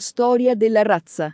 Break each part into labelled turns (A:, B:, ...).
A: Storia della razza.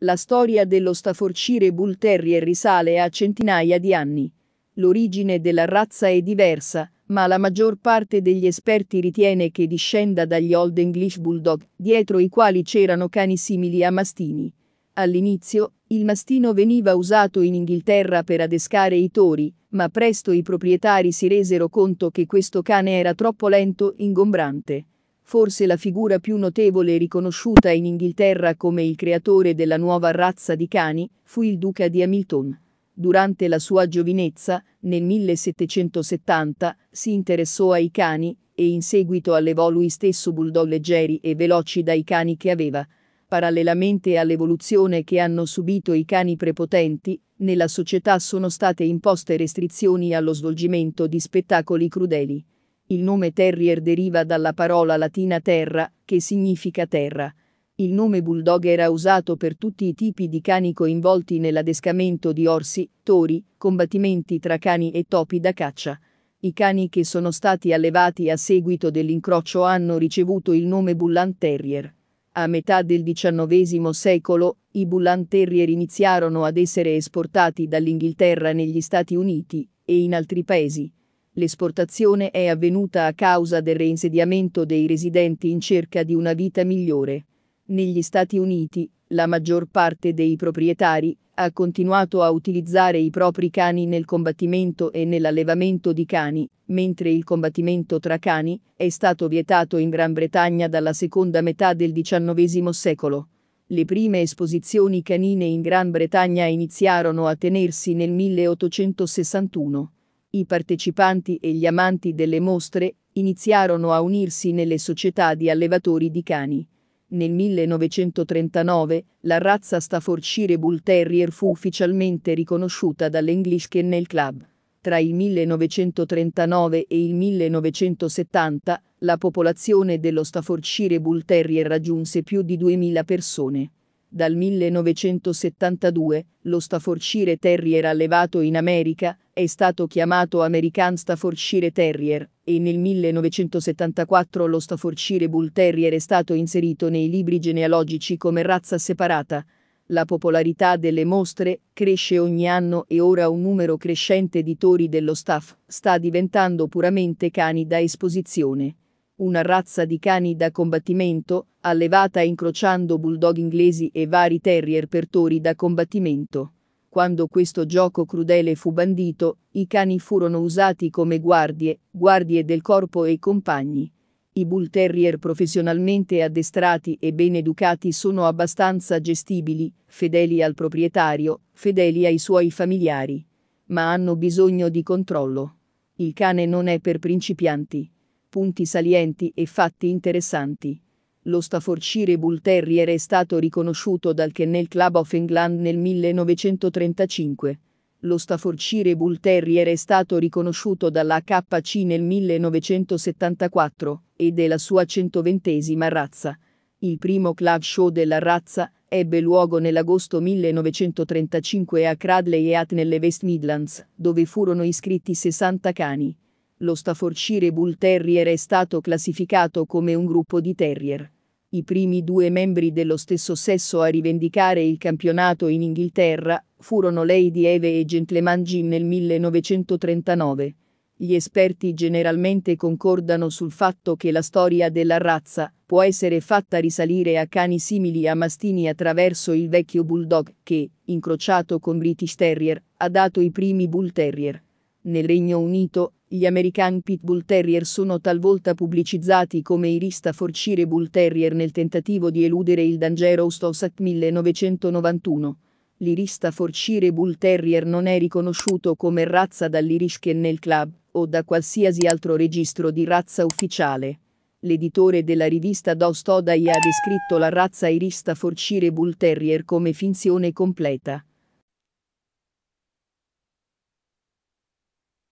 A: La storia dello Staforcire Bull Terrier risale a centinaia di anni. L'origine della razza è diversa, ma la maggior parte degli esperti ritiene che discenda dagli Old English Bulldog, dietro i quali c'erano cani simili a mastini. All'inizio, il mastino veniva usato in Inghilterra per adescare i tori, ma presto i proprietari si resero conto che questo cane era troppo lento, ingombrante forse la figura più notevole riconosciuta in Inghilterra come il creatore della nuova razza di cani, fu il duca di Hamilton. Durante la sua giovinezza, nel 1770, si interessò ai cani e in seguito allevò lui stesso bulldog leggeri e veloci dai cani che aveva. Parallelamente all'evoluzione che hanno subito i cani prepotenti, nella società sono state imposte restrizioni allo svolgimento di spettacoli crudeli. Il nome Terrier deriva dalla parola latina terra, che significa terra. Il nome bulldog era usato per tutti i tipi di cani coinvolti nell'adescamento di orsi, tori, combattimenti tra cani e topi da caccia. I cani che sono stati allevati a seguito dell'incrocio hanno ricevuto il nome Bulland Terrier. A metà del XIX secolo, i Bulland Terrier iniziarono ad essere esportati dall'Inghilterra negli Stati Uniti e in altri paesi l'esportazione è avvenuta a causa del reinsediamento dei residenti in cerca di una vita migliore. Negli Stati Uniti, la maggior parte dei proprietari ha continuato a utilizzare i propri cani nel combattimento e nell'allevamento di cani, mentre il combattimento tra cani è stato vietato in Gran Bretagna dalla seconda metà del XIX secolo. Le prime esposizioni canine in Gran Bretagna iniziarono a tenersi nel 1861. I partecipanti e gli amanti delle mostre iniziarono a unirsi nelle società di allevatori di cani. Nel 1939 la razza Staffordshire Bull Terrier fu ufficialmente riconosciuta dall'English Kennel Club. Tra il 1939 e il 1970 la popolazione dello Staffordshire Bull Terrier raggiunse più di 2.000 persone. Dal 1972 lo Staffordshire Terrier allevato in America è stato chiamato American Staffordshire Terrier e nel 1974 lo Staffordshire Bull Terrier è stato inserito nei libri genealogici come razza separata. La popolarità delle mostre cresce ogni anno e ora un numero crescente di tori dello staff sta diventando puramente cani da esposizione una razza di cani da combattimento, allevata incrociando bulldog inglesi e vari terrier per tori da combattimento. Quando questo gioco crudele fu bandito, i cani furono usati come guardie, guardie del corpo e compagni. I bull terrier professionalmente addestrati e ben educati sono abbastanza gestibili, fedeli al proprietario, fedeli ai suoi familiari. Ma hanno bisogno di controllo. Il cane non è per principianti. Punti salienti e fatti interessanti. Lo Staffordshire Bull Terrier è stato riconosciuto dal Kennel Club of England nel 1935. Lo Staffordshire Bull Terrier è stato riconosciuto dalla KC nel 1974 ed è la sua 120esima razza. Il primo club show della razza ebbe luogo nell'agosto 1935 a Cradley e At nelle West Midlands, dove furono iscritti 60 cani lo Staffordshire Bull Terrier è stato classificato come un gruppo di terrier. I primi due membri dello stesso sesso a rivendicare il campionato in Inghilterra furono Lady Eve e Gentleman Jim nel 1939. Gli esperti generalmente concordano sul fatto che la storia della razza può essere fatta risalire a cani simili a mastini attraverso il vecchio bulldog che, incrociato con British Terrier, ha dato i primi bull terrier. Nel Regno Unito, gli American Pitbull Terrier sono talvolta pubblicizzati come i Forcire Bull Terrier nel tentativo di eludere il Dangerous Osset 1991. L'Irista Forcire Bull Terrier non è riconosciuto come razza dall'Irish Kennel Club o da qualsiasi altro registro di razza ufficiale. L'editore della rivista Dost Odai ha descritto la razza Irista Forcire Bull Terrier come finzione completa.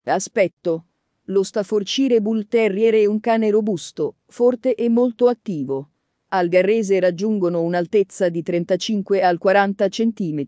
A: Aspetto lo Staforcire Bull Terrier è un cane robusto, forte e molto attivo. Al Garrese raggiungono un'altezza di 35 al 40 cm.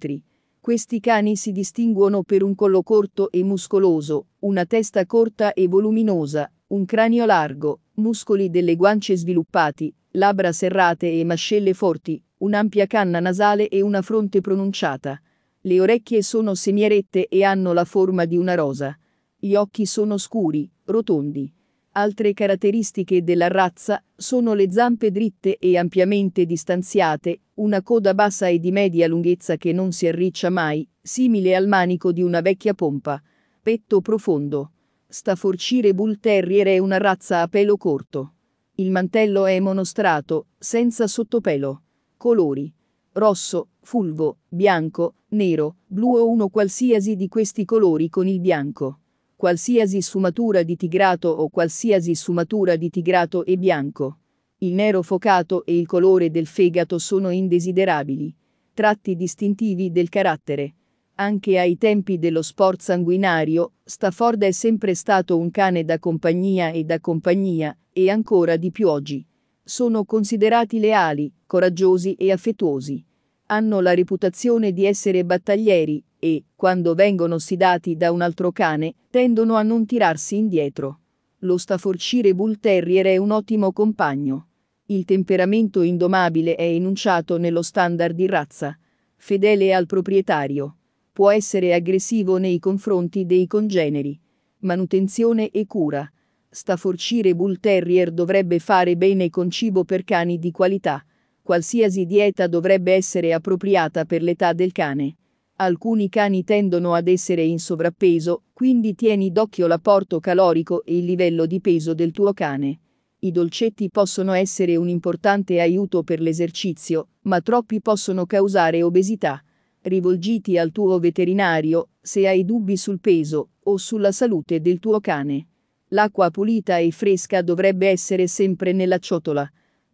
A: Questi cani si distinguono per un collo corto e muscoloso, una testa corta e voluminosa, un cranio largo, muscoli delle guance sviluppati, labbra serrate e mascelle forti, un'ampia canna nasale e una fronte pronunciata. Le orecchie sono semierette e hanno la forma di una rosa. Gli occhi sono scuri, rotondi. Altre caratteristiche della razza sono le zampe dritte e ampiamente distanziate, una coda bassa e di media lunghezza che non si arriccia mai, simile al manico di una vecchia pompa. Petto profondo. Staforcire Bull Terrier è una razza a pelo corto. Il mantello è monostrato, senza sottopelo. Colori. Rosso, fulvo, bianco, nero, blu o uno qualsiasi di questi colori con il bianco. Qualsiasi sfumatura di tigrato o qualsiasi sfumatura di tigrato e bianco. Il nero focato e il colore del fegato sono indesiderabili, tratti distintivi del carattere. Anche ai tempi dello sport sanguinario, Stafford è sempre stato un cane da compagnia e da compagnia, e ancora di più oggi. Sono considerati leali, coraggiosi e affettuosi hanno la reputazione di essere battaglieri, e, quando vengono sedati da un altro cane, tendono a non tirarsi indietro. Lo Staforcire Bull Terrier è un ottimo compagno. Il temperamento indomabile è enunciato nello standard di razza. Fedele al proprietario. Può essere aggressivo nei confronti dei congeneri. Manutenzione e cura. Staforcire Bull Terrier dovrebbe fare bene con cibo per cani di qualità. Qualsiasi dieta dovrebbe essere appropriata per l'età del cane. Alcuni cani tendono ad essere in sovrappeso, quindi tieni d'occhio l'apporto calorico e il livello di peso del tuo cane. I dolcetti possono essere un importante aiuto per l'esercizio, ma troppi possono causare obesità. Rivolgiti al tuo veterinario se hai dubbi sul peso o sulla salute del tuo cane. L'acqua pulita e fresca dovrebbe essere sempre nella ciotola.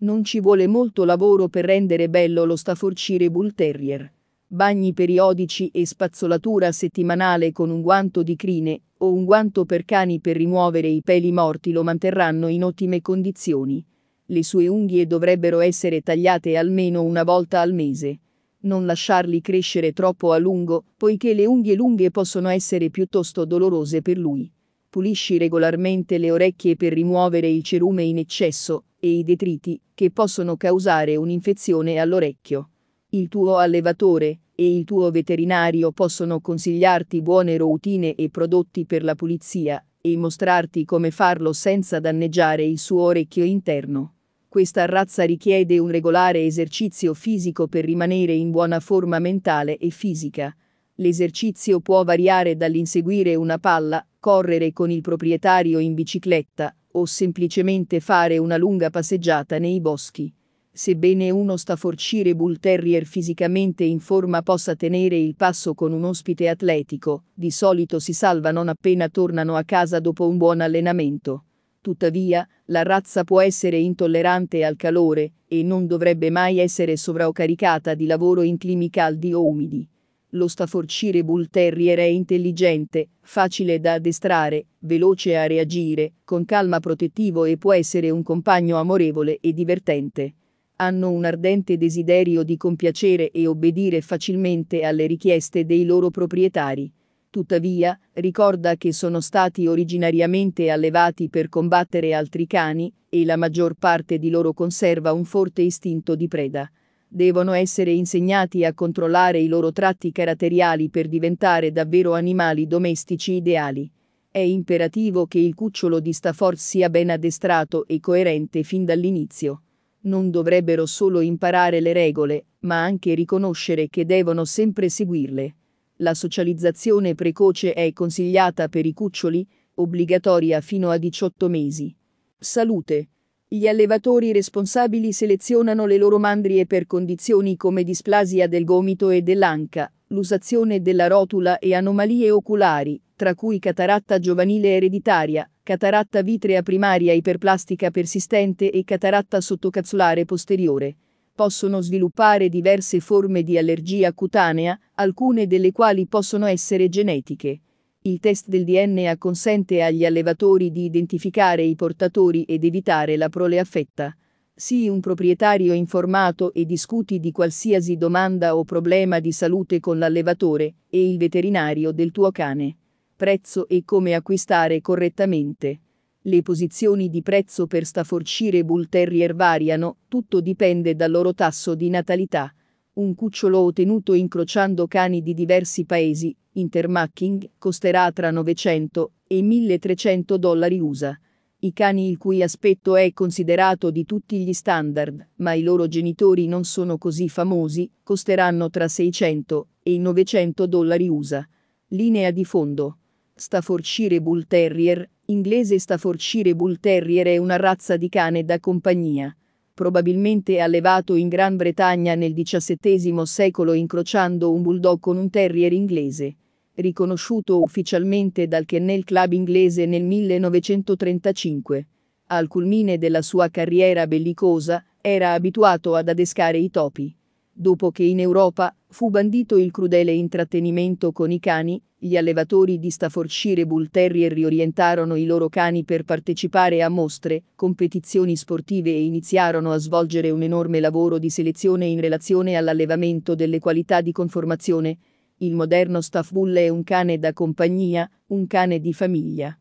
A: Non ci vuole molto lavoro per rendere bello lo Staffordshire Bull Terrier bagni periodici e spazzolatura settimanale con un guanto di crine o un guanto per cani per rimuovere i peli morti lo manterranno in ottime condizioni. Le sue unghie dovrebbero essere tagliate almeno una volta al mese. Non lasciarli crescere troppo a lungo, poiché le unghie lunghe possono essere piuttosto dolorose per lui. Pulisci regolarmente le orecchie per rimuovere il cerume in eccesso e i detriti che possono causare un'infezione all'orecchio. Il tuo allevatore e il tuo veterinario possono consigliarti buone routine e prodotti per la pulizia e mostrarti come farlo senza danneggiare il suo orecchio interno. Questa razza richiede un regolare esercizio fisico per rimanere in buona forma mentale e fisica. L'esercizio può variare dall'inseguire una palla, correre con il proprietario in bicicletta, o semplicemente fare una lunga passeggiata nei boschi sebbene uno Staffordshire Bull Terrier fisicamente in forma possa tenere il passo con un ospite atletico, di solito si salva non appena tornano a casa dopo un buon allenamento. Tuttavia, la razza può essere intollerante al calore e non dovrebbe mai essere sovraccaricata di lavoro in climi caldi o umidi. Lo Staffordshire Bull Terrier è intelligente, facile da addestrare, veloce a reagire, con calma protettivo e può essere un compagno amorevole e divertente hanno un ardente desiderio di compiacere e obbedire facilmente alle richieste dei loro proprietari. Tuttavia, ricorda che sono stati originariamente allevati per combattere altri cani, e la maggior parte di loro conserva un forte istinto di preda. Devono essere insegnati a controllare i loro tratti caratteriali per diventare davvero animali domestici ideali. È imperativo che il cucciolo di Stafford sia ben addestrato e coerente fin dall'inizio non dovrebbero solo imparare le regole, ma anche riconoscere che devono sempre seguirle. La socializzazione precoce è consigliata per i cuccioli, obbligatoria fino a 18 mesi. Salute. Gli allevatori responsabili selezionano le loro mandrie per condizioni come displasia del gomito e dell'anca, l'usazione della rotula e anomalie oculari, tra cui cataratta giovanile ereditaria, cataratta vitrea primaria iperplastica persistente e cataratta sottocapsulare posteriore. Possono sviluppare diverse forme di allergia cutanea, alcune delle quali possono essere genetiche. Il test del DNA consente agli allevatori di identificare i portatori ed evitare la prole affetta. Sii un proprietario informato e discuti di qualsiasi domanda o problema di salute con l'allevatore e il veterinario del tuo cane prezzo e come acquistare correttamente. Le posizioni di prezzo per Staffordshire Bull Terrier variano, tutto dipende dal loro tasso di natalità. Un cucciolo ottenuto incrociando cani di diversi paesi, intermacking, costerà tra 900 e 1300 dollari USA. I cani il cui aspetto è considerato di tutti gli standard, ma i loro genitori non sono così famosi, costeranno tra 600 e 900 dollari USA. Linea di fondo. Staffordshire Bull Terrier, inglese Staffordshire Bull Terrier è una razza di cane da compagnia, probabilmente allevato in Gran Bretagna nel XVII secolo incrociando un bulldog con un terrier inglese, riconosciuto ufficialmente dal Kennel Club inglese nel 1935. Al culmine della sua carriera bellicosa, era abituato ad adescare i topi. Dopo che in Europa fu bandito il crudele intrattenimento con i cani, gli allevatori di Staffordshire Bull Terrier riorientarono i loro cani per partecipare a mostre, competizioni sportive e iniziarono a svolgere un enorme lavoro di selezione in relazione all'allevamento delle qualità di conformazione. Il moderno Staff Bull è un cane da compagnia, un cane di famiglia.